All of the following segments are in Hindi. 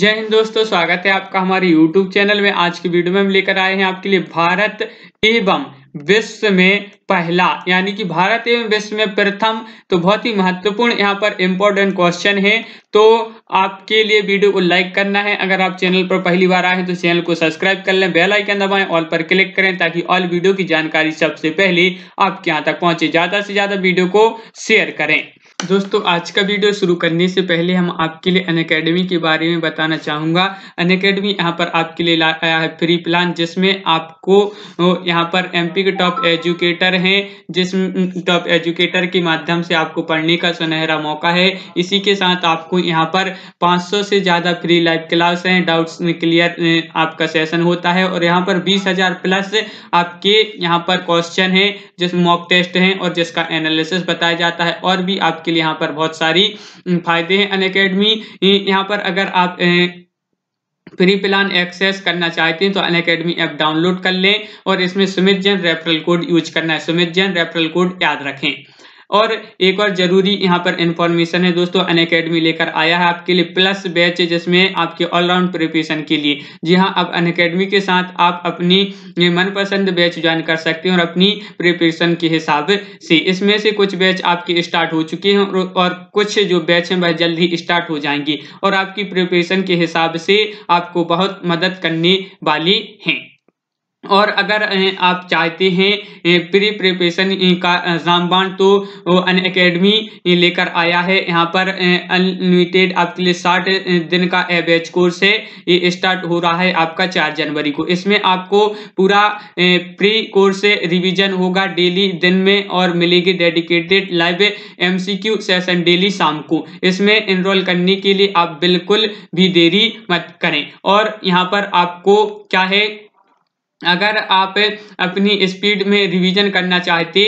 जय हिंद दोस्तों स्वागत है आपका हमारे YouTube चैनल में आज की वीडियो में हम लेकर आए हैं आपके लिए भारत एवं विश्व में पहला यानी कि भारत एवं विश्व में प्रथम तो बहुत ही महत्वपूर्ण यहाँ पर इम्पोर्टेंट क्वेश्चन है तो आपके लिए वीडियो को लाइक करना है अगर आप चैनल पर पहली बार आए हैं तो चैनल को सब्सक्राइब कर लें बेल आइकन दबाएं ऑल पर क्लिक करें ताकि ऑल वीडियो की जानकारी सबसे पहले आपके यहाँ तक पहुंचे ज़्यादा से ज़्यादा वीडियो को शेयर करें दोस्तों आज का वीडियो शुरू करने से पहले हम आपके लिए अन अकेडमी के बारे में बताना चाहूँगा अन अकेडमी यहाँ पर आपके लिए आया है फ्री प्लान जिसमें आपको यहाँ पर एमपी के टॉप एजुकेटर हैं जिस टॉप एजुकेटर के माध्यम से आपको पढ़ने का सुनहरा मौका है इसी के साथ आपको यहाँ पर 500 से ज़्यादा फ्री लाइव क्लास हैं डाउट्स क्लियर आपका सेशन होता है और यहाँ पर बीस प्लस आपके यहाँ पर क्वेश्चन हैं जिस मॉक टेस्ट हैं और जिसका एनालिसिस बताया जाता है और भी आपके लिए यहाँ पर बहुत सारी फायदे हैं अन अकेडमी यहाँ पर अगर आप फ्री प्लान एक्सेस करना चाहते हैं तो अन अकेडमी ऐप डाउनलोड कर लें और इसमें Sumit Jain referral code use करना है सुमित जैन रेफरल कोड याद रखें और एक और जरूरी यहाँ पर इन्फॉर्मेशन है दोस्तों अन अकेडमी लेकर आया है आपके लिए प्लस बैच जिसमें आपके ऑलराउंड प्रिपरेशन के लिए जी हाँ अब अन अकेडमी के साथ आप अपनी मनपसंद बैच ज्वाइन कर सकते हैं और अपनी प्रिपरेशन के हिसाब से इसमें से कुछ बैच आपके स्टार्ट हो चुके हैं और कुछ जो बैच हैं वह जल्द ही स्टार्ट हो जाएंगी और आपकी प्रिपरेशन के हिसाब से आपको बहुत मदद करने वाली हैं और अगर आप चाहते हैं प्री प्रिपरेशन का जामबान तो अन अकेडमी लेकर आया है यहाँ पर अनलिमिटेड आपके लिए साठ दिन का एवेज कोर्स है ये स्टार्ट हो रहा है आपका चार जनवरी को इसमें आपको पूरा प्री कोर्स रिवीजन होगा डेली दिन में और मिलेगी dedicated live MCQ session daily शाम को इसमें इनरोल करने के लिए आप बिल्कुल भी देरी मत करें और यहाँ पर आपको क्या है अगर आप अपनी स्पीड में रिवीजन करना चाहते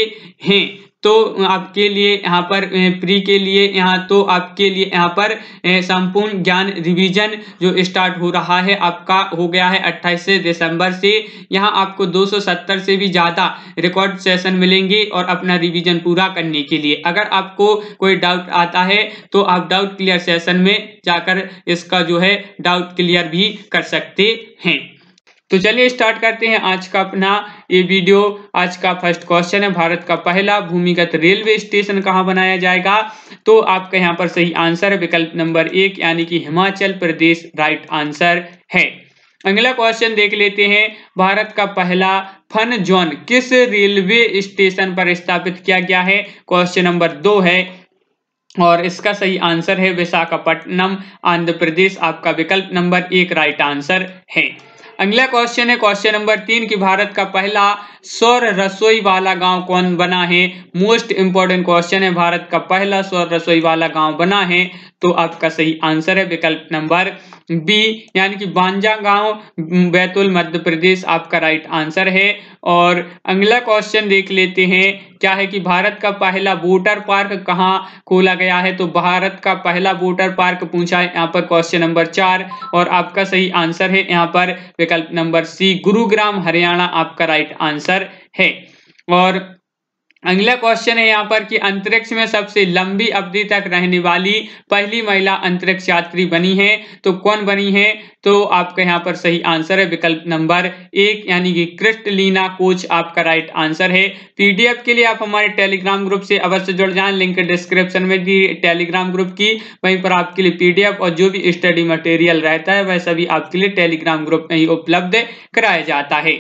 हैं तो आपके लिए यहाँ पर प्री के लिए यहाँ तो आपके लिए यहाँ पर संपूर्ण ज्ञान रिवीजन जो स्टार्ट हो रहा है आपका हो गया है 28 दिसंबर से यहाँ आपको 270 से भी ज़्यादा रिकॉर्ड सेशन मिलेंगे और अपना रिवीजन पूरा करने के लिए अगर आपको कोई डाउट आता है तो आप डाउट क्लियर सेशन में जाकर इसका जो है डाउट क्लियर भी कर सकते हैं तो चलिए स्टार्ट करते हैं आज का अपना ये वीडियो आज का फर्स्ट क्वेश्चन है भारत का पहला भूमिगत रेलवे स्टेशन कहाँ बनाया जाएगा तो आपका यहाँ पर सही आंसर है विकल्प नंबर एक यानी कि हिमाचल प्रदेश राइट आंसर है अगला क्वेश्चन देख लेते हैं भारत का पहला फन जोन किस रेलवे स्टेशन पर स्थापित किया गया है क्वेश्चन नंबर दो है और इसका सही आंसर है विशाखापट्टनम आंध्र प्रदेश आपका विकल्प नंबर एक राइट आंसर है अगला क्वेश्चन है क्वेश्चन नंबर तीन की भारत का पहला सौर रसोई वाला गांव कौन बना है मोस्ट इंपॉर्टेंट क्वेश्चन है भारत का पहला सौर रसोई वाला गांव बना है तो आपका सही आंसर है विकल्प नंबर बी यानी कि बांजा गांव बैतूल मध्य प्रदेश आपका राइट आंसर है और अगला क्वेश्चन देख लेते हैं क्या है कि भारत का पहला वोटर पार्क कहाँ खोला गया है तो भारत का पहला वोटर पार्क पूछा है यहाँ पर क्वेश्चन नंबर चार और आपका सही आंसर है यहाँ पर विकल्प नंबर सी गुरुग्राम हरियाणा आपका राइट आंसर है और अगला क्वेश्चन है यहाँ पर कि अंतरिक्ष में सबसे लंबी अवधि तक रहने वाली पहली महिला अंतरिक्ष यात्री बनी है तो कौन बनी है तो आपका यहाँ पर सही आंसर है विकल्प नंबर एक यानी कि क्रिस्टलीना कोच आपका राइट आंसर है पीडीएफ के लिए आप हमारे टेलीग्राम ग्रुप से अवश्य जुड़ जाए लिंक डिस्क्रिप्शन में दी टेलीग्राम ग्रुप की वहीं पर आपके लिए पीडीएफ और जो भी स्टडी मटेरियल रहता है वह सभी आपके लिए टेलीग्राम ग्रुप में ही उपलब्ध कराया जाता है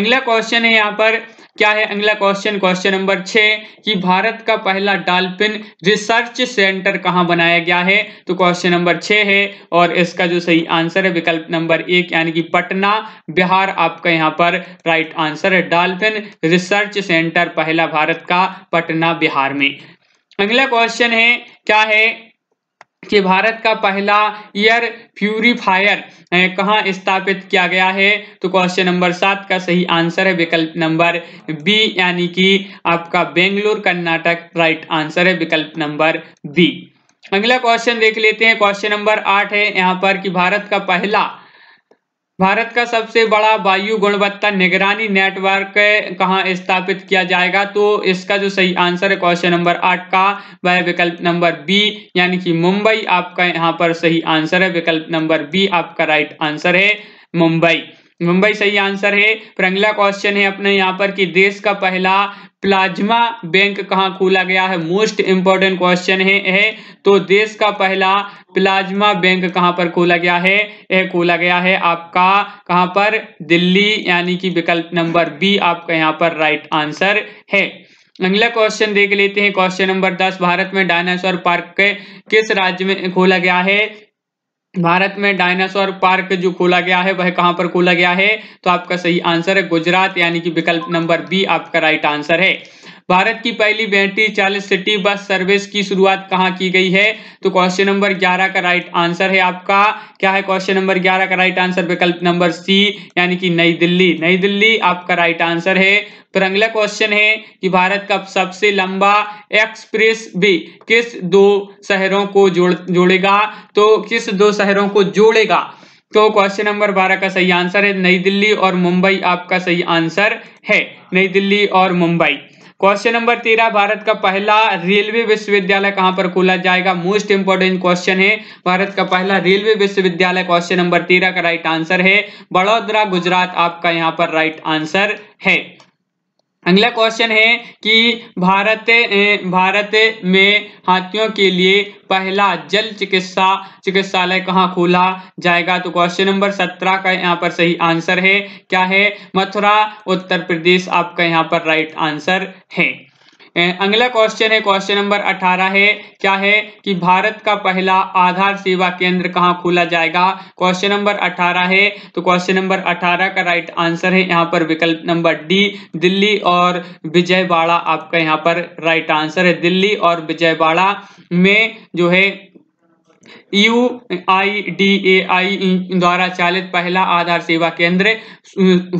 अगला क्वेश्चन है यहाँ पर क्या है अगला क्वेश्चन क्वेश्चन नंबर छह कि भारत का पहला डाल्फिन रिसर्च सेंटर कहां बनाया गया है तो क्वेश्चन नंबर छह है और इसका जो सही आंसर है विकल्प नंबर एक यानी कि पटना बिहार आपका यहां पर राइट आंसर है डाल्फिन रिसर्च सेंटर पहला भारत का पटना बिहार में अगला क्वेश्चन है क्या है कि भारत का पहला एयर प्यूरिफायर कहाँ स्थापित किया गया है तो क्वेश्चन नंबर सात का सही आंसर है विकल्प नंबर बी यानी कि आपका बेंगलोर कर्नाटक राइट आंसर है विकल्प नंबर बी अगला क्वेश्चन देख लेते हैं क्वेश्चन नंबर आठ है यहाँ पर कि भारत का पहला भारत का सबसे बड़ा वायु गुणवत्ता निगरानी नेटवर्क कहाँ स्थापित किया जाएगा तो इसका जो सही आंसर है क्वेश्चन नंबर आठ का वह विकल्प नंबर बी यानी कि मुंबई आपका यहाँ पर सही आंसर है विकल्प नंबर बी आपका राइट आंसर है मुंबई मुंबई सही आंसर है फिर अगला क्वेश्चन है अपने यहाँ पर कि देश का पहला प्लाज्मा बैंक कहाँ खोला गया है मोस्ट इंपॉर्टेंट क्वेश्चन है यह तो देश का पहला प्लाज्मा बैंक कहाँ पर खोला गया है यह खोला गया है आपका कहाँ पर दिल्ली यानी कि विकल्प नंबर बी आपका यहाँ पर राइट आंसर है अगला क्वेश्चन देख लेते हैं क्वेश्चन नंबर दस भारत में डायनासोर पार्क किस राज्य में खोला गया है भारत में डायनासोर पार्क जो खोला गया है वह कहां पर खोला गया है तो आपका सही आंसर है गुजरात यानी कि विकल्प नंबर बी आपका राइट आंसर है भारत की पहली बैटरी चालीस सिटी बस सर्विस की शुरुआत कहाँ की गई है तो क्वेश्चन नंबर ग्यारह का राइट आंसर है आपका क्या है क्वेश्चन नंबर ग्यारह का राइट आंसर विकल्प नंबर सी यानी कि नई दिल्ली नई दिल्ली आपका राइट आंसर है फिर अगला क्वेश्चन है कि भारत का सबसे लंबा एक्सप्रेस वे किस दो शहरों को जोड़ जोड़ेगा तो किस दो शहरों को जोड़ेगा तो क्वेश्चन नंबर बारह का सही आंसर है नई दिल्ली और मुंबई आपका सही आंसर है नई दिल्ली और मुंबई क्वेश्चन नंबर तेरह भारत का पहला रेलवे विश्वविद्यालय कहां पर खोला जाएगा मोस्ट इंपोर्टेंट क्वेश्चन है भारत का पहला रेलवे विश्वविद्यालय क्वेश्चन नंबर तेरह का राइट आंसर है बड़ोदरा गुजरात आपका यहां पर राइट आंसर है अगला क्वेश्चन है कि भारत भारत में हाथियों के लिए पहला जल चिकित्सा चिकित्सालय कहाँ खोला जाएगा तो क्वेश्चन नंबर सत्रह का यहाँ पर सही आंसर है क्या है मथुरा उत्तर प्रदेश आपका यहाँ पर राइट आंसर है अगला क्वेश्चन है क्वेश्चन नंबर 18 है क्या है कि भारत का पहला आधार सेवा केंद्र कहाँ खोला जाएगा क्वेश्चन नंबर 18 है तो क्वेश्चन नंबर 18 का राइट आंसर है यहाँ पर विकल्प नंबर डी दिल्ली और विजयवाड़ा आपका यहाँ पर राइट आंसर है दिल्ली और विजयवाड़ा में जो है यू आई डी ए आई द्वारा चालित पहला आधार सेवा केंद्र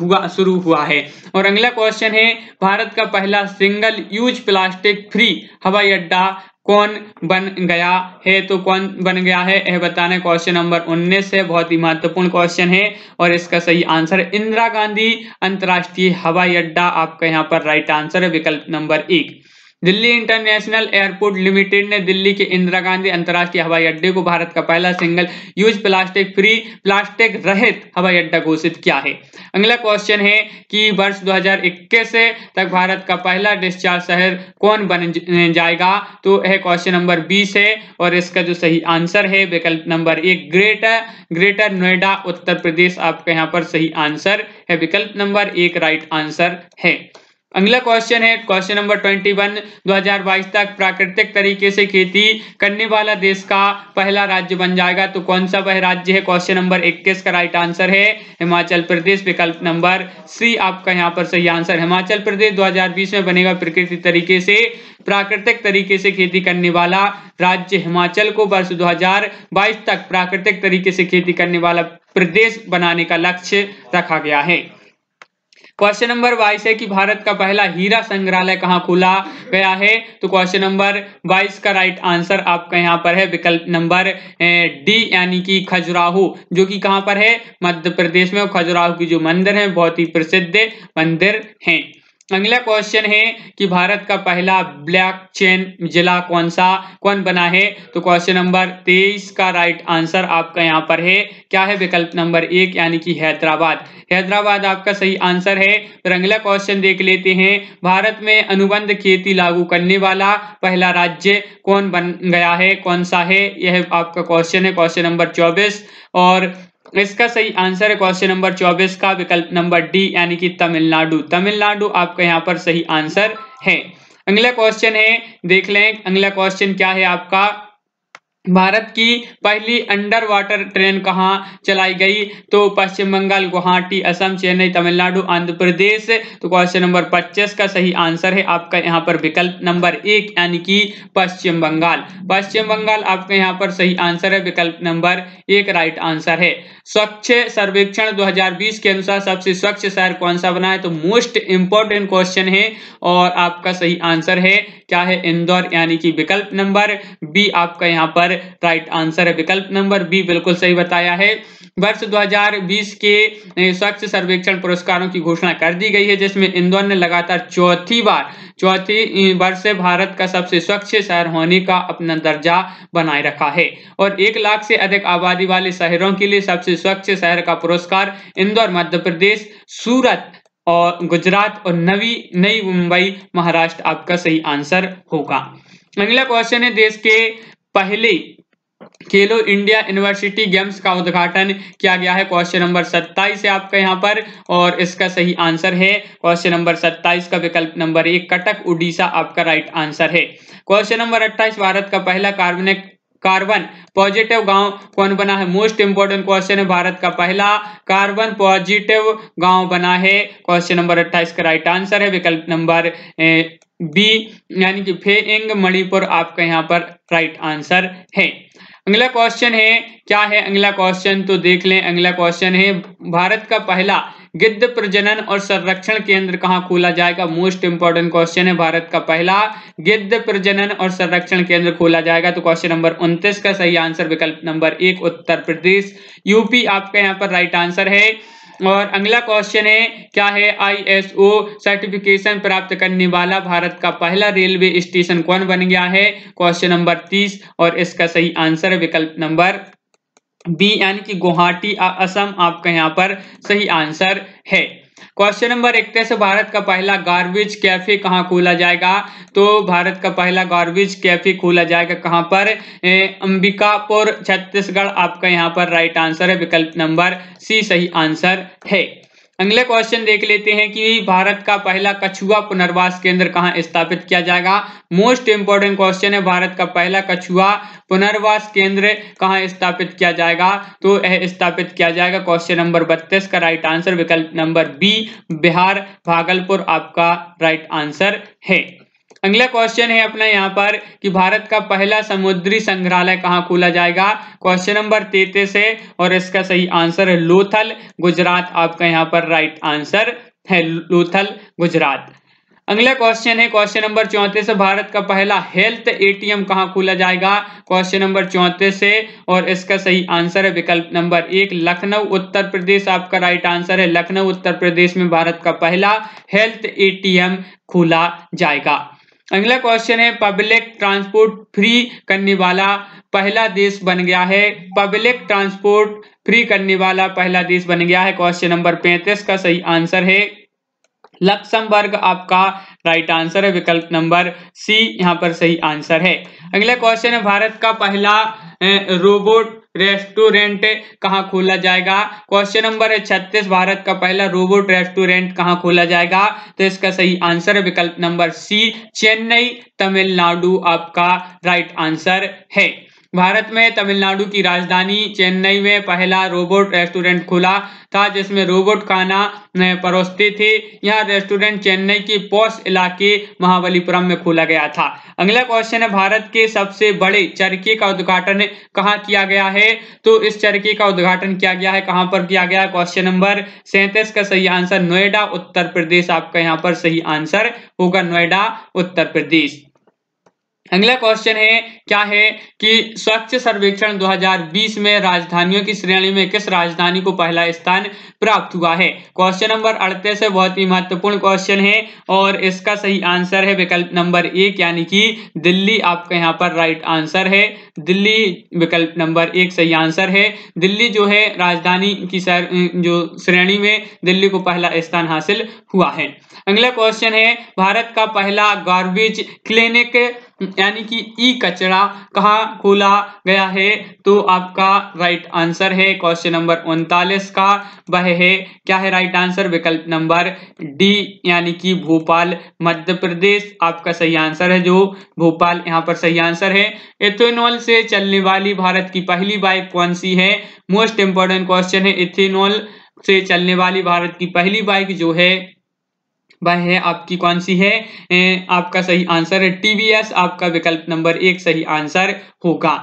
हुआ शुरू हुआ है और अगला क्वेश्चन है भारत का पहला सिंगल यूज प्लास्टिक फ्री हवाई अड्डा कौन बन गया है तो कौन बन गया है यह बताना क्वेश्चन नंबर 19 है बहुत ही महत्वपूर्ण क्वेश्चन है और इसका सही आंसर इंदिरा गांधी अंतर्राष्ट्रीय हवाई अड्डा आपका यहाँ पर राइट आंसर है विकल्प नंबर एक दिल्ली इंटरनेशनल एयरपोर्ट लिमिटेड ने दिल्ली के इंदिरा गांधी अंतर्राष्ट्रीय हवाई अड्डे को भारत का पहला single use plastic free plastic रहित हवाई अड्डा घोषित किया है अगला क्वेश्चन है कि वर्ष 2021 तक भारत का पहला डिस्चार्ज शहर कौन बन जाएगा तो यह क्वेश्चन नंबर बीस है और इसका जो सही आंसर है विकल्प नंबर एक ग्रेटर ग्रेटर नोएडा उत्तर प्रदेश आपका यहाँ पर सही आंसर है विकल्प नंबर एक राइट आंसर है अगला क्वेश्चन है क्वेश्चन नंबर ट्वेंटी वन दो तक प्राकृतिक तरीके से खेती करने वाला देश का पहला राज्य बन जाएगा तो कौन सा वह राज्य है क्वेश्चन नंबर 21 का राइट आंसर है हिमाचल प्रदेश विकल्प नंबर सी आपका यहाँ पर सही आंसर हिमाचल प्रदेश 2020 में बनेगा प्रकृति तरीके से प्राकृतिक तरीके से खेती करने वाला राज्य हिमाचल को वर्ष बाईस तक प्राकृतिक तरीके से खेती करने वाला प्रदेश बनाने का लक्ष्य रखा गया है क्वेश्चन नंबर बाईस है कि भारत का पहला हीरा संग्रहालय कहाँ खुला गया है तो क्वेश्चन नंबर बाईस का राइट आंसर आपका यहाँ पर है विकल्प नंबर डी यानी कि खजुराहो जो कि कहाँ पर है मध्य प्रदेश में खजुराहो की जो मंदिर है बहुत ही प्रसिद्ध मंदिर है अगला क्वेश्चन है कि भारत का पहला ब्लैक चेन जिला कौन सा कौन बना है तो क्वेश्चन नंबर तेईस का राइट आंसर आपका यहाँ पर है क्या है विकल्प नंबर एक यानी कि हैदराबाद हैदराबाद आपका सही आंसर है फिर अगला क्वेश्चन देख लेते हैं भारत में अनुबंध खेती लागू करने वाला पहला राज्य कौन बन गया है कौन सा है यह आपका क्वेश्चन है क्वेश्चन नंबर चौबीस और इसका सही आंसर है क्वेश्चन नंबर 24 का विकल्प नंबर डी यानी कि तमिलनाडु तमिलनाडु आपका यहाँ पर सही आंसर है अगला क्वेश्चन है देख लें अगला क्वेश्चन क्या है आपका भारत की पहली अंडर वाटर ट्रेन कहाँ चलाई गई तो पश्चिम बंगाल गुवाहाटी असम चेन्नई तमिलनाडु आंध्र प्रदेश तो क्वेश्चन नंबर 25 का सही आंसर है आपका यहाँ पर विकल्प नंबर एक यानी कि पश्चिम बंगाल पश्चिम बंगाल आपका यहाँ पर सही आंसर है विकल्प नंबर एक राइट आंसर है स्वच्छ सर्वेक्षण 2020 के अनुसार सबसे स्वच्छ शहर कौन सा बना है तो मोस्ट इंपॉर्टेंट क्वेश्चन है और आपका सही आंसर है क्या है इंदौर यानी कि विकल्प नंबर बी आपका यहाँ पर पर राइट आंसर है विकल्प नंबर बी बिल्कुल सही बताया है वर्ष 2020 के स्वच्छ सर्वेक्षण पुरस्कारों की घोषणा कर दी गई है जिसमें इंदौर ने लगातार चौथी बार चौथी वर्ष से भारत का सबसे स्वच्छ शहर होने का अपना दर्जा बनाए रखा है और एक लाख से अधिक आबादी वाले शहरों के लिए सबसे स्वच्छ शहर का पुरस्कार इंदौर मध्य प्रदेश सूरत और गुजरात और नवी नई मुंबई महाराष्ट्र आपका सही आंसर होगा अगला क्वेश्चन है देश के पहले खेलो इंडिया यूनिवर्सिटी गेम्स का उद्घाटन किया गया है क्वेश्चन नंबर 27 है आपका यहाँ पर और इसका सही आंसर है क्वेश्चन नंबर 27 का विकल्प नंबर एक कटक उड़ीसा आपका राइट आंसर है क्वेश्चन नंबर 28 भारत का पहला कार्बनिक कार्बन पॉजिटिव गांव कौन बना है मोस्ट इंपोर्टेंट क्वेश्चन है भारत का पहला कार्बन पॉजिटिव गांव बना है क्वेश्चन नंबर 28 का राइट आंसर है विकल्प नंबर बी यानी कि फेएंग मणिपुर आपका यहाँ पर राइट आंसर है अगला क्वेश्चन है क्या है अगला क्वेश्चन तो देख लें अगला क्वेश्चन है भारत का पहला गिद्ध प्रजनन और संरक्षण केंद्र कहाँ खोला जाएगा मोस्ट इंपॉर्टेंट क्वेश्चन है भारत का पहला गिद्ध प्रजनन और संरक्षण केंद्र खोला जाएगा तो क्वेश्चन नंबर उन्तीस का सही आंसर विकल्प नंबर एक उत्तर प्रदेश यूपी आपका यहाँ पर राइट आंसर है और अगला क्वेश्चन है क्या है आईएसओ सर्टिफिकेशन प्राप्त करने वाला भारत का पहला रेलवे स्टेशन कौन बन गया है क्वेश्चन नंबर तीस और इसका सही आंसर विकल्प नंबर बी यानी कि गुवाहाटी असम आपका यहाँ पर सही आंसर है क्वेश्चन नंबर इकतीस भारत का पहला गार्बेज कैफे कहाँ खोला जाएगा तो भारत का पहला गार्बेज कैफे खोला जाएगा कहाँ पर अंबिकापुर छत्तीसगढ़ आपका यहाँ पर राइट आंसर है विकल्प नंबर सी सही आंसर है अगला क्वेश्चन देख लेते हैं कि भारत का पहला कछुआ पुनर्वास केंद्र कहाँ स्थापित किया जाएगा मोस्ट इंपॉर्टेंट क्वेश्चन है भारत का पहला कछुआ पुनर्वास केंद्र कहाँ स्थापित किया जाएगा तो यह स्थापित किया जाएगा क्वेश्चन नंबर बत्तीस का राइट आंसर विकल्प नंबर बी बिहार भागलपुर आपका राइट आंसर है अगला क्वेश्चन है अपना यहाँ पर कि भारत का पहला समुद्री संग्रहालय कहाँ खोला जाएगा क्वेश्चन नंबर तैतीस है और इसका सही आंसर है लोथल गुजरात आपका यहाँ पर राइट आंसर है लोथल गुजरात अगला क्वेश्चन है क्वेश्चन नंबर चौंतीस भारत का पहला हेल्थ एटीएम कहाँ खोला जाएगा क्वेश्चन नंबर चौंतीस है और इसका सही आंसर है विकल्प नंबर एक लखनऊ उत्तर प्रदेश आपका राइट आंसर है लखनऊ उत्तर प्रदेश में भारत का पहला हेल्थ एटीएम खोला जाएगा अगला क्वेश्चन है पब्लिक ट्रांसपोर्ट फ्री करने वाला पहला देश बन गया है पब्लिक ट्रांसपोर्ट फ्री करने वाला पहला देश बन गया है क्वेश्चन नंबर पैंतीस का सही आंसर है लक्समबर्ग आपका राइट आंसर है विकल्प नंबर सी यहां पर सही आंसर है अगला क्वेश्चन है भारत का पहला रोबोट रेस्टोरेंट कहाँ खोला जाएगा क्वेश्चन नंबर है छत्तीस भारत का पहला रोबोट रेस्टोरेंट कहाँ खोला जाएगा तो इसका सही आंसर है विकल्प नंबर सी चेन्नई तमिलनाडु आपका राइट आंसर है भारत में तमिलनाडु की राजधानी चेन्नई में पहला रोबोट रेस्टोरेंट खुला था जिसमें रोबोट खाना परोसते थे यह रेस्टोरेंट चेन्नई के पौष इलाके महाबलीपुरम में खोला गया था अगला क्वेश्चन है भारत के सबसे बड़े चरखे का उद्घाटन कहाँ किया गया है तो इस चरखे का उद्घाटन किया गया है कहाँ पर किया गया क्वेश्चन नंबर सैंतीस का सही आंसर नोएडा उत्तर प्रदेश आपका यहाँ पर सही आंसर होगा नोएडा उत्तर प्रदेश अगला क्वेश्चन है क्या है कि स्वच्छ सर्वेक्षण 2020 में राजधानियों की श्रेणी में किस राजधानी को पहला स्थान प्राप्त हुआ है क्वेश्चन नंबर अड़तीस है बहुत ही महत्वपूर्ण क्वेश्चन है और इसका सही आंसर है विकल्प नंबर एक यानी कि दिल्ली आपका यहां पर राइट आंसर है दिल्ली विकल्प नंबर एक सही आंसर है दिल्ली जो है राजधानी की सर जो श्रेणी में दिल्ली को पहला स्थान हासिल हुआ है अगला क्वेश्चन है भारत का पहला गार्बेज क्लिनिक यानी कि ई कचरा कहा खोला गया है तो आपका राइट आंसर है क्वेश्चन नंबर उनतालीस का वह है क्या है राइट आंसर विकल्प नंबर डी यानी कि भोपाल मध्य प्रदेश आपका सही आंसर है जो भोपाल यहाँ पर सही आंसर है इथेनॉल से चलने वाली भारत की पहली बाइक कौन सी है मोस्ट इंपॉर्टेंट क्वेश्चन है इथेनॉल से चलने वाली भारत की पहली बाइक जो है वह है आपकी कौन सी है ए, आपका सही आंसर है टीवीएस आपका विकल्प नंबर एक सही आंसर होगा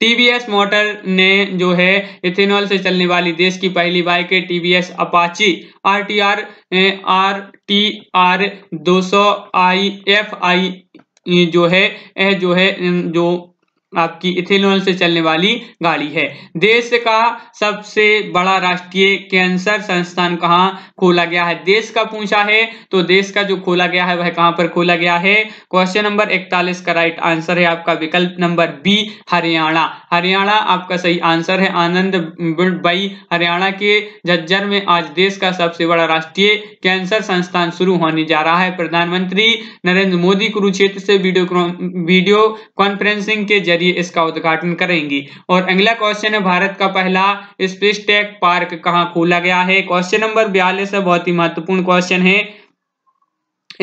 टीवीएस मोटर ने जो है इथेनॉल से चलने वाली देश की पहली बाइक है TVS Apache R T R R T R दो सौ आई एफ आई जो है जो है जो आपकी इथेनॉल से चलने वाली गाड़ी है देश का सबसे बड़ा राष्ट्रीय कैंसर संस्थान कहाँ खोला गया है देश का पूछा है तो देश का जो खोला गया है वह कहाँ पर खोला गया है क्वेश्चन नंबर 41 का राइट आंसर है आपका विकल्प नंबर बी हरियाणा हरियाणा आपका सही आंसर है आनंद बाई हरियाणा के झज्जर में आज देश का सबसे बड़ा राष्ट्रीय कैंसर संस्थान शुरू होने जा रहा है प्रधानमंत्री नरेंद्र मोदी कुरुक्षेत्र से वीडियो वीडियो कॉन्फ्रेंसिंग के जरिए जी इसका उद्घाटन करेंगी और अगला क्वेश्चन है भारत का पहला स्पेस टेक पार्क कहाँ खोला गया है क्वेश्चन नंबर बयालीस है बहुत ही महत्वपूर्ण क्वेश्चन है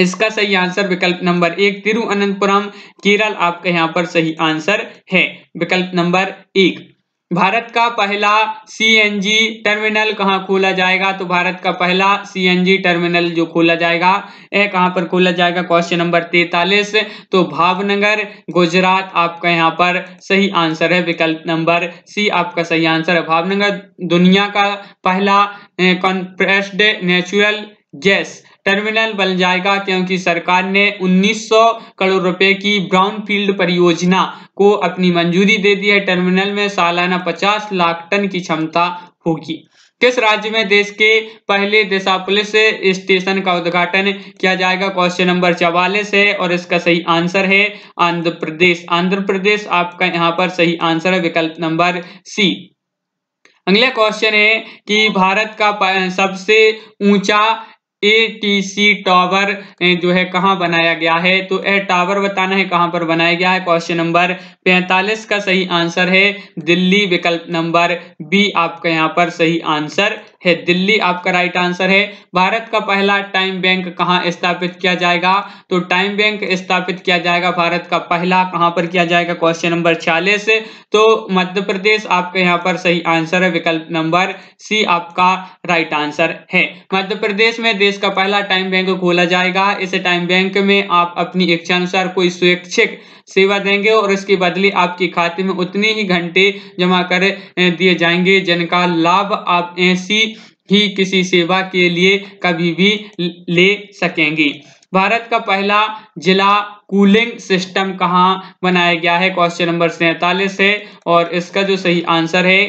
इसका सही आंसर विकल्प नंबर एक तिरुअनंतपुरम केरल आपके यहाँ पर सही आंसर है विकल्प नंबर एक भारत का पहला सी टर्मिनल कहाँ खोला जाएगा तो भारत का पहला सी टर्मिनल जो खोला जाएगा यह कहाँ पर खोला जाएगा क्वेश्चन नंबर तैतालीस तो भावनगर गुजरात आपका यहाँ पर सही आंसर है विकल्प नंबर सी आपका सही आंसर है भावनगर दुनिया का पहला कंप्रेस्ड नेचुरल गैस टर्मिनल बन जाएगा क्योंकि सरकार ने 1900 करोड़ रुपए की ब्राउन फील्ड परियोजना को अपनी मंजूरी दे दी है टर्मिनल में सालाना 50 लाख टन की क्षमता होगी किस राज्य में देश के पहले दिशा पुलिस स्टेशन का उद्घाटन किया जाएगा क्वेश्चन नंबर चवालीस है और इसका सही आंसर है आंध्र प्रदेश आंध्र प्रदेश आपका यहाँ पर सही आंसर है विकल्प नंबर सी अगला क्वेश्चन है कि भारत का सबसे ऊंचा एटीसी टावर जो है कहाँ बनाया गया है तो ए टावर बताना है कहाँ पर बनाया गया है क्वेश्चन नंबर 45 का सही आंसर है दिल्ली विकल्प नंबर बी आपका यहाँ पर सही आंसर है दिल्ली आपका राइट आंसर है भारत का पहला टाइम बैंक कहाँ स्थापित किया जाएगा तो टाइम बैंक स्थापित किया जाएगा भारत का पहला कहाँ पर किया जाएगा क्वेश्चन नंबर छियालीस तो मध्य प्रदेश आपके यहाँ पर सही आंसर है विकल्प नंबर सी आपका राइट आंसर है मध्य प्रदेश में देश का पहला टाइम बैंक खोला जाएगा इस टाइम बैंक में आप अपनी इच्छा अनुसार कोई स्वैच्छिक सेवा देंगे और इसके बदले आपके खाते में उतने ही घंटे जमा कर दिए जाएंगे जिनका लाभ आप ऐसी ही किसी सेवा के लिए कभी भी ले सकेंगे भारत का पहला जिला कूलिंग सिस्टम कहाँ बनाया गया है क्वेश्चन नंबर सैतालीस है और इसका जो सही आंसर है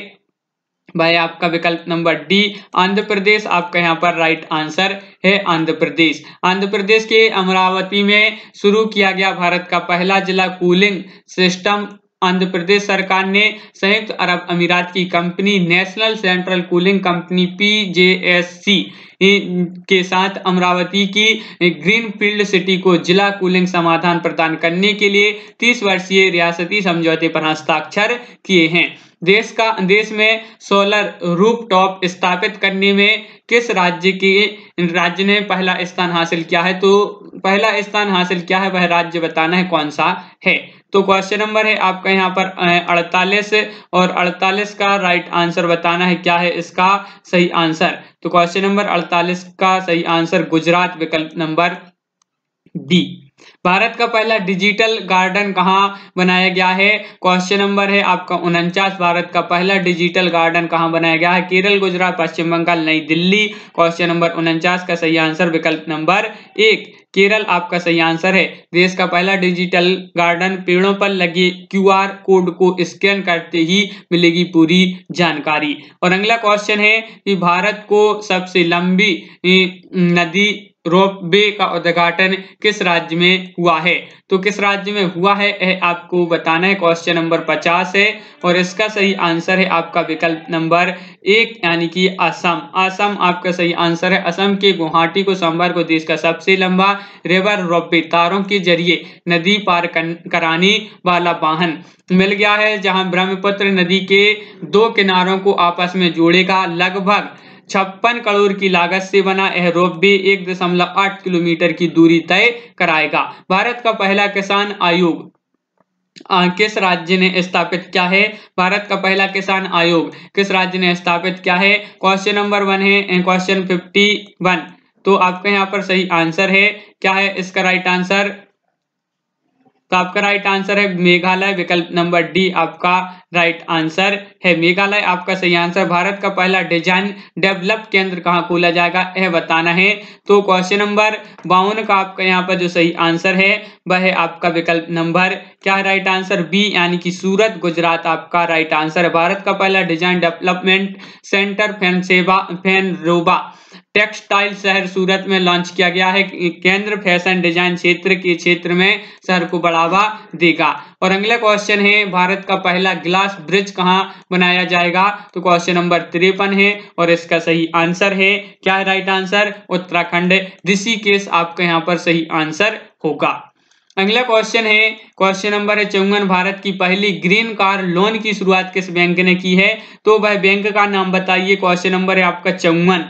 भाई आपका विकल्प नंबर डी आंध्र प्रदेश आपका यहाँ पर राइट आंसर है आंध्र प्रदेश आंध्र प्रदेश के अमरावती में शुरू किया गया भारत का पहला जिला कूलिंग सिस्टम आंध्र प्रदेश सरकार ने संयुक्त अरब अमीरात की company national central cooling company PJSC के साथ अमरावती की ग्रीन फील्ड सिटी को जिला कूलिंग समाधान प्रदान करने के लिए 30 वर्षीय रियासती समझौते पर हस्ताक्षर किए हैं देश का देश में सोलर रूपटॉप स्थापित करने में किस राज्य की राज्य ने पहला स्थान हासिल किया है तो पहला स्थान हासिल किया है वह राज्य बताना है कौन सा है तो क्वेश्चन नंबर है आपका यहाँ पर 48 और 48 का राइट आंसर बताना है क्या है इसका सही आंसर तो क्वेश्चन नंबर 48 का सही आंसर गुजरात विकल्प नंबर डी भारत का पहला डिजिटल गार्डन कहाँ बनाया गया है क्वेश्चन नंबर है आपका उनचास भारत का पहला डिजिटल गार्डन कहाँ बनाया गया है केरल गुजरात पश्चिम बंगाल नई दिल्ली क्वेश्चन नंबर उनचास का सही आंसर विकल्प नंबर एक केरल आपका सही आंसर है देश का पहला डिजिटल गार्डन पेड़ों पर लगे क्यूआर कोड को स्कैन करते ही मिलेगी पूरी जानकारी और अगला क्वेश्चन है कि भारत को सबसे लंबी नदी रोपवे का उद्घाटन किस राज्य में हुआ है तो किस राज्य में हुआ है यह आपको बताना है क्वेश्चन नंबर पचास है और इसका सही आंसर है आपका विकल्प नंबर एक यानी कि असम असम आपका सही आंसर है असम के गुवाहाटी को सोमवार को देश का सबसे लंबा रिवर रोपवे तारों के जरिए नदी पार कराने वाला वाहन मिल गया है जहां ब्रह्मपुत्र नदी के दो किनारों को आपस में जोड़ेगा लगभग छप्पन करोड़ की लागत से बना यह रोप वे एक दशमलव आठ किलोमीटर की दूरी तय कराएगा भारत का पहला किसान आयोग किस राज्य ने स्थापित किया है भारत का पहला किसान आयोग किस राज्य ने स्थापित किया है क्वेश्चन नंबर वन है क्वेश्चन फिफ्टी वन तो आपके यहाँ पर सही आंसर है क्या है इसका राइट आंसर तो आपका राइट आंसर है मेघालय विकल्प नंबर डी आपका राइट आंसर है मेघालय आपका सही आंसर भारत का पहला डिजाइन डेवलप केंद्र कहाँ खोला जाएगा यह बताना है तो क्वेश्चन नंबर बावन का आपका यहाँ पर जो सही आंसर है वह है आपका विकल्प नंबर क्या है राइट आंसर बी यानी कि सूरत गुजरात आपका राइट आंसर है भारत का पहला डिजाइन डेवलपमेंट सेंटर फैन सेवा फैन रोबा टेक्सटाइल शहर सूरत में लॉन्च किया गया है केंद्र फैशन डिजाइन क्षेत्र के क्षेत्र में शहर को बढ़ावा देगा और अगला क्वेश्चन है भारत का पहला ग्लास ब्रिज कहाँ बनाया जाएगा तो क्वेश्चन नंबर तिरपन है और इसका सही आंसर है क्या है राइट आंसर उत्तराखंड ऋषिकेश आपका यहाँ पर सही आंसर होगा अगला क्वेश्चन है क्वेश्चन नंबर है चौवन भारत की पहली ग्रीन कार लोन की शुरुआत किस बैंक ने की है तो वह बैंक का नाम बताइए क्वेश्चन नंबर है आपका चौवन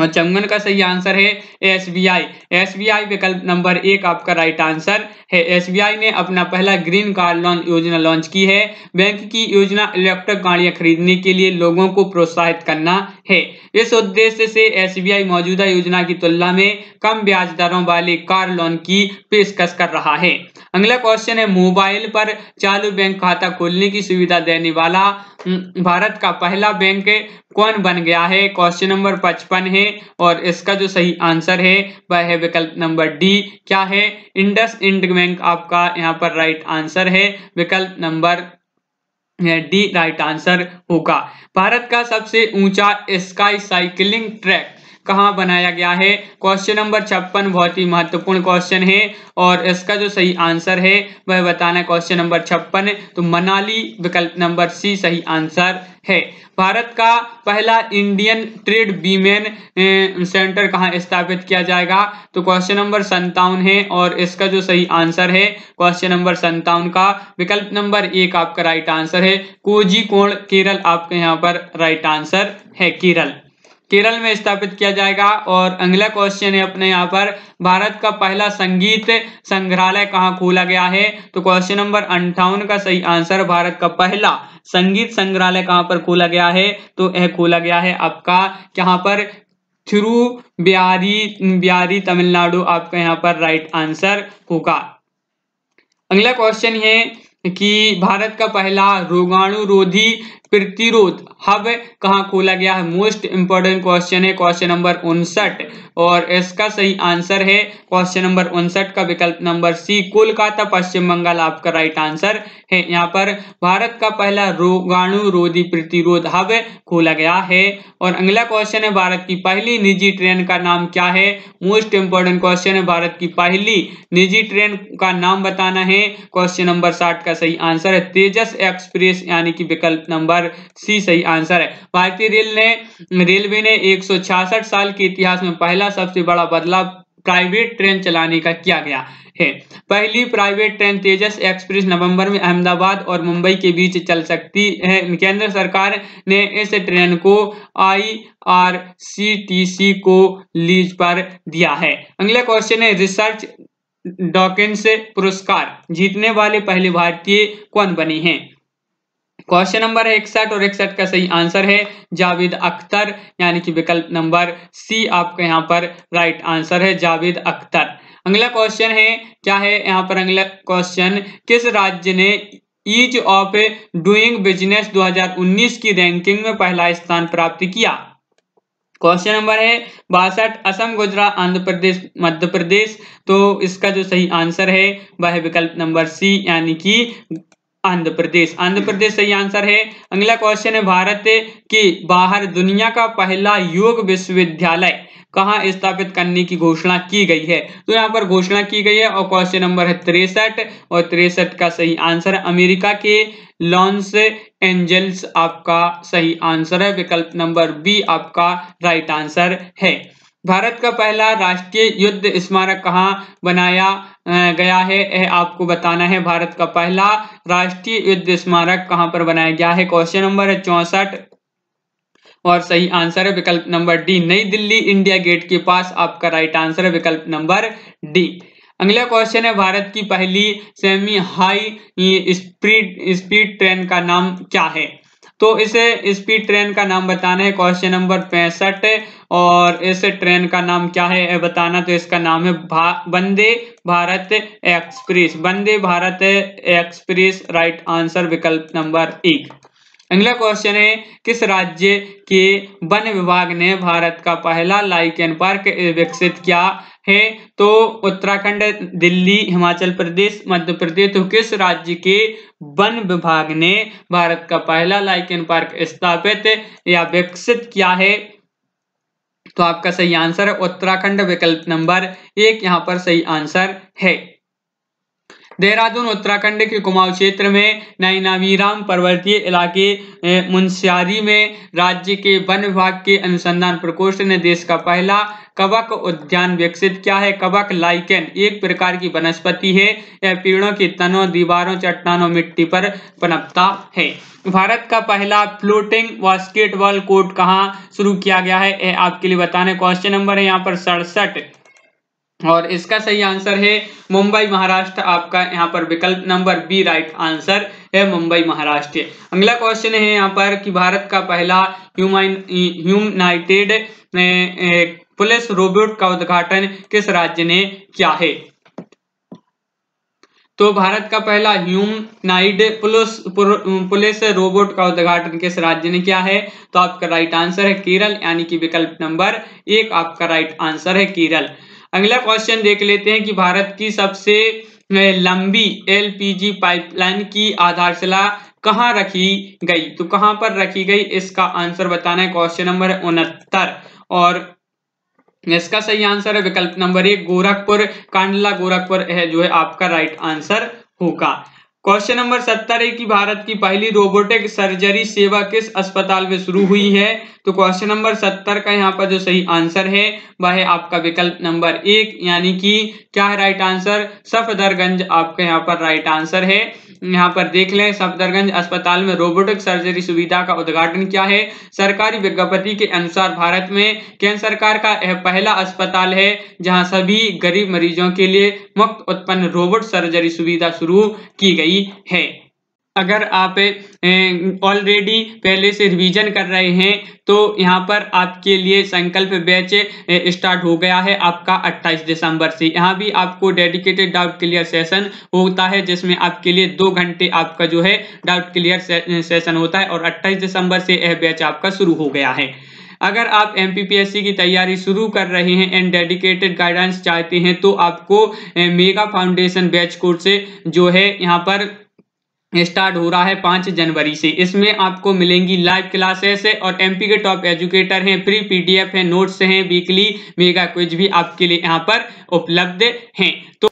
और चंगन का सही आंसर है एसबीआई एसबीआई विकल्प नंबर एक आपका राइट आंसर है एसबीआई ने अपना पहला ग्रीन कार्ड लोन योजना लॉन्च की है बैंक की योजना इलेक्ट्रिक गाड़ियां खरीदने के लिए लोगों को प्रोत्साहित करना है इस उद्देश्य से एसबीआई मौजूदा योजना की तुलना में कम ब्याज दरों वाले कार लोन की पेशकश कर रहा है अगला क्वेश्चन है मोबाइल पर चालू बैंक खाता खोलने की सुविधा देने वाला हम्म, भारत का पहला बैंक कौन बन गया है क्वेश्चन नंबर पचपन है और इसका जो सही आंसर है वह है विकल्प नंबर डी क्या है इंडस इंड बैंक आपका यहाँ पर राइट आंसर है विकल्प नंबर डी राइट आंसर होगा भारत का सबसे ऊंचा स्काई साइकिलिंग ट्रैक कहाँ बनाया गया है क्वेश्चन नंबर छप्पन बहुत ही महत्वपूर्ण क्वेश्चन है और इसका जो सही आंसर है वह बताना क्वेश्चन नंबर छप्पन तो मनाली विकल्प नंबर सी सही आंसर है भारत का पहला इंडियन ट्रेड बीमेन सेंटर कहाँ स्थापित किया जाएगा तो क्वेश्चन नंबर संतावन है और इसका जो सही आंसर है क्वेश्चन नंबर संतावन का विकल्प नंबर एक आपका राइट आंसर है कोजी कोण केरल आपके यहाँ पर राइट आंसर है केरल केरल में स्थापित किया जाएगा और अगला क्वेश्चन है अपने यहाँ पर भारत का पहला संगीत संग्रहालय कहाँ खोला गया है तो क्वेश्चन नंबर अंठावन का सही आंसर भारत का पहला संगीत संग्रहालय कहाँ पर खोला गया है तो यह खोला गया है आपका यहाँ पर थ्रू बिहारी बिहारी तमिलनाडु आपका यहाँ पर राइट आंसर होगा अगला क्वेश्चन है कि भारत का पहला रोगाणुरोधी प्रतिरोध हब कहाँ खोला गया है मोस्ट इंपॉर्टेंट क्वेश्चन है क्वेश्चन नंबर उनसठ और इसका सही आंसर है क्वेश्चन नंबर उनसठ का विकल्प नंबर सी कोलकाता पश्चिम बंगाल आपका राइट आंसर है यहाँ पर भारत का पहला रोगाणु रोधी प्रतिरोध हब खोला गया है और अगला क्वेश्चन है भारत की पहली निजी ट्रेन का नाम क्या है मोस्ट इंपॉर्टेंट क्वेश्चन है भारत की पहली निजी ट्रेन का नाम बताना है क्वेश्चन नंबर साठ का सही आंसर है तेजस एक्सप्रेस यानी कि विकल्प नंबर सी सही आंसर है भारतीय रेल ने रेलवे ने एक साल के इतिहास में पहला सबसे बड़ा बदलाव प्राइवेट ट्रेन चलाने का किया गया है पहली प्राइवेट ट्रेन तेजस एक्सप्रेस नवंबर में अहमदाबाद और मुंबई के बीच चल सकती है केंद्र सरकार ने इस ट्रेन को I R C T C को लीज पर दिया है अगला क्वेश्चन है रिसर्च डॉकिन पुरस्कार जीतने वाले पहले भारतीय कौन बने हैं क्वेश्चन नंबर इकसठ और इकसठ का सही आंसर है जावेद अख्तर यानी कि विकल्प नंबर सी आपका यहाँ पर राइट आंसर है जावेद अख्तर अगला क्वेश्चन है क्या है यहाँ पर अगला क्वेश्चन किस राज्य ने ईज ऑफ डूइंग बिजनेस 2019 की रैंकिंग में पहला स्थान प्राप्त किया क्वेश्चन नंबर है बासठ असम गुजरात आंध्र प्रदेश मध्य प्रदेश तो इसका जो सही आंसर है वह विकल्प नंबर सी यानी कि आंध्र प्रदेश आंध्र प्रदेश सही आंसर है अगला क्वेश्चन है भारत की बाहर दुनिया का पहला योग विश्वविद्यालय कहा स्थापित करने की घोषणा की गई है तो यहाँ पर घोषणा की गई है और क्वेश्चन नंबर है तिरसठ और तिरसठ का सही आंसर अमेरिका के लॉन्स एंजल्स आपका सही आंसर है विकल्प नंबर बी आपका राइट आंसर है भारत का पहला राष्ट्रीय युद्ध स्मारक कहाँ बनाया गया है यह आपको बताना है भारत का पहला राष्ट्रीय युद्ध स्मारक कहां पर बनाया गया है क्वेश्चन नंबर है चौसठ और सही आंसर है विकल्प नंबर डी नई दिल्ली इंडिया गेट के पास आपका राइट आंसर है विकल्प नंबर डी अगला क्वेश्चन है भारत की पहली semi high speed speed train का नाम क्या है तो इसे स्पीड ट्रेन का नाम बताना है क्वेश्चन नंबर पैंसठ और इस ट्रेन का नाम क्या है बताना तो इसका नाम है भा, Vande Bharat express Vande Bharat express right answer विकल्प नंबर एक अगला क्वेश्चन है किस राज्य के वन विभाग ने भारत का पहला लाइकन पार्क विकसित किया है तो उत्तराखंड दिल्ली हिमाचल प्रदेश मध्य प्रदेश तो किस राज्य के वन विभाग ने भारत का पहला लाइकन पार्क स्थापित या विकसित किया है तो आपका सही आंसर है उत्तराखंड विकल्प नंबर एक यहाँ पर सही आंसर है देहरादून उत्तराखंड के कुमाऊं क्षेत्र में नैनावीराम पर्वतीय इलाके मुंस्यारी में राज्य के वन विभाग के अनुसंधान प्रकोष्ठ ने देश का पहला कवक उद्यान विकसित किया है कवक लाइकेन एक प्रकार की वनस्पति है यह पेड़ों के तनों दीवारों चट्टानों मिट्टी पर पनपता है भारत का पहला फ्लोटिंग बास्केटबॉल कोर्ट कहाँ शुरू किया गया है यह आपके लिए बताने क्वेश्चन नंबर है यहाँ पर सड़सठ और इसका सही आंसर है मुंबई महाराष्ट्र आपका यहाँ पर विकल्प नंबर बी राइट आंसर है मुंबई महाराष्ट्र अगला क्वेश्चन है यहाँ पर कि भारत का पहला ह्यूमाइनाइटेड पुलिस रोबोट का उद्घाटन किस राज्य ने किया है तो भारत का पहला ह्यूमनाइड पुलिस पुलिस रोबोट का उद्घाटन किस राज्य ने किया है तो आपका राइट आंसर है केरल यानी कि विकल्प नंबर एक आपका राइट आंसर है केरल अगला क्वेश्चन देख लेते हैं कि भारत की सबसे लंबी एलपीजी पाइपलाइन की आधारशिला कहाँ रखी गई तो कहाँ पर रखी गई इसका आंसर बताना है क्वेश्चन नंबर उनहत्तर और इसका सही आंसर है विकल्प नंबर एक गोरखपुर कांडला गोरखपुर है जो है आपका राइट आंसर होगा क्वेश्चन नंबर सत्तर है कि भारत की पहली रोबोटिक सर्जरी सेवा किस अस्पताल में शुरू हुई है तो क्वेश्चन नंबर सत्तर का यहाँ पर जो सही आंसर है वह है आपका विकल्प नंबर एक यानी कि क्या है राइट आंसर सफदरगंज आपका यहाँ पर राइट आंसर है यहाँ पर देख लें सफदरगंज अस्पताल में रोबोटिक सर्जरी सुविधा का उद्घाटन किया है सरकारी विज्ञप्ति के अनुसार भारत में केंद्र सरकार का यह पहला अस्पताल है जहाँ सभी गरीब मरीजों के लिए मुफ्त उत्पन्न रोबोट सर्जरी सुविधा शुरू की गई है अगर आप ऑलरेडी पहले से रिवीजन कर रहे हैं तो यहाँ पर आपके लिए संकल्प बैच स्टार्ट हो गया है आपका 28 दिसंबर से यहाँ भी आपको डेडिकेटेड डाउट क्लियर सेशन होता है जिसमें आपके लिए दो घंटे आपका जो है डाउट क्लियर सेशन होता है और 28 दिसंबर से यह बैच आपका शुरू हो गया है अगर आप एम की तैयारी शुरू कर रहे हैं एंड डेडिकेटेड गाइडेंस चाहते हैं तो आपको मेगा फाउंडेशन बैच कोर्स जो है यहाँ पर स्टार्ट हो रहा है पाँच जनवरी से इसमें आपको मिलेंगी लाइव क्लासेस और एमपी के टॉप एजुकेटर हैं फ्री पीडीएफ हैं नोट्स हैं वीकली मेगा क्विज भी आपके लिए यहाँ पर उपलब्ध हैं तो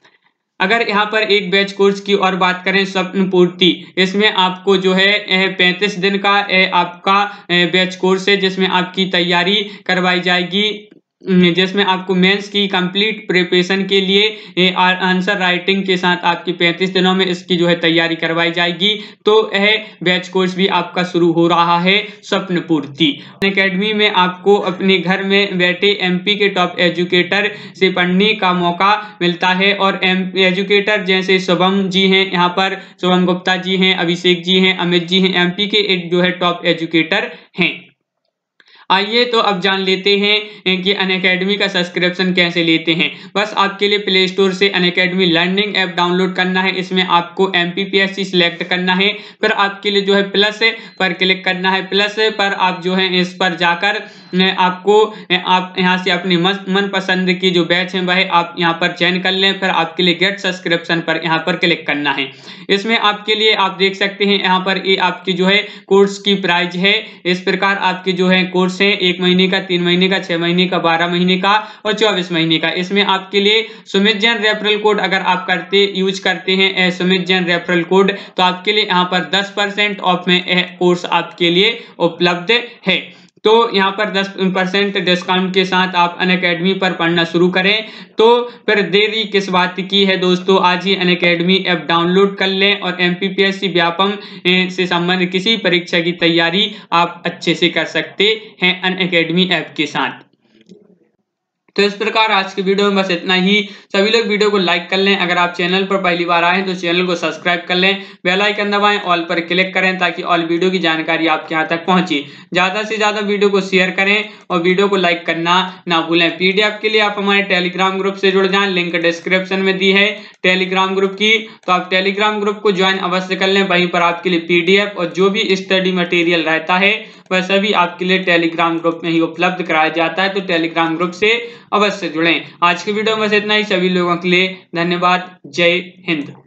अगर यहाँ पर एक बैच कोर्स की और बात करें स्वप्न पूर्ति इसमें आपको जो है पैंतीस दिन का आपका बैच कोर्स है जिसमें आपकी तैयारी करवाई जाएगी जिसमें आपको मेंस की कंप्लीट प्रिपरेशन के लिए आंसर राइटिंग के साथ आपकी 35 दिनों में इसकी जो है तैयारी करवाई जाएगी तो यह बैच कोर्स भी आपका शुरू हो रहा है स्वप्न पूर्ति अकेडमी में आपको अपने घर में बैठे एमपी के टॉप एजुकेटर से पढ़ने का मौका मिलता है और एम एजुकेटर जैसे शुभम जी हैं यहाँ पर शुभम गुप्ता जी हैं अभिषेक जी हैं अमित जी हैं एम के एक जो है टॉप एजुकेटर हैं आइए तो अब जान लेते हैं कि अन का सब्सक्रिप्शन कैसे लेते हैं बस आपके लिए प्ले स्टोर से अन लर्निंग ऐप डाउनलोड करना है इसमें आपको एम सिलेक्ट करना है फिर आपके लिए जो है प्लस पर क्लिक करना है प्लस पर आप जो है इस पर जाकर आपको आप यहाँ से अपनी पसंद की जो बैच है वह आप यहाँ पर चयन कर लें फिर आपके लिए गेट सब्सक्रिप्शन पर यहाँ पर क्लिक करना है इसमें आपके लिए आप देख सकते हैं यहाँ पर ये आपकी जो है कोर्स की प्राइज है इस प्रकार आपकी जो है कोर्स से एक महीने का तीन महीने का छह महीने का बारह महीने का और चौबीस महीने का इसमें आपके लिए सुमित जैन रेफरल कोड अगर आप करते यूज करते हैं सुमित जैन रेफरल कोड तो आपके लिए यहाँ पर दस परसेंट ऑफ में कोर्स आपके लिए उपलब्ध है तो यहाँ पर 10 परसेंट डिस्काउंट के साथ आप अन अकेडमी पर पढ़ना शुरू करें तो फिर देरी किस बात की है दोस्तों आज ही अन अकेडमी ऐप डाउनलोड कर लें और M P P S C Vyapam से संबंध किसी परीक्षा की तैयारी आप अच्छे से कर सकते हैं अन अकेडमी ऐप के साथ तो इस प्रकार आज के वीडियो में बस इतना ही सभी लोग वीडियो को लाइक कर लें अगर आप चैनल पर पहली बार आए तो चैनल को सब्सक्राइब कर लें बेल आइकन दबाएं ऑल पर क्लिक करें ताकि ऑल वीडियो की जानकारी आपके यहाँ तक पहुंचे ज़्यादा से ज़्यादा वीडियो को शेयर करें और वीडियो को लाइक करना ना भूलें पीडीएफ के लिए आप हमारे टेलीग्राम ग्रुप से जुड़ जाए लिंक डिस्क्रिप्शन में दी है टेलीग्राम ग्रुप की तो आप टेलीग्राम ग्रुप को ज्वाइन अवश्य कर लें वहीं पर आपके लिए पीडीएफ और जो भी स्टडी मटेरियल रहता है वैसे भी आपके लिए टेलीग्राम ग्रुप में ही उपलब्ध कराया जाता है तो टेलीग्राम ग्रुप से अवश्य जुड़ें आज के वीडियो में बस इतना ही सभी लोगों के लिए धन्यवाद जय हिंद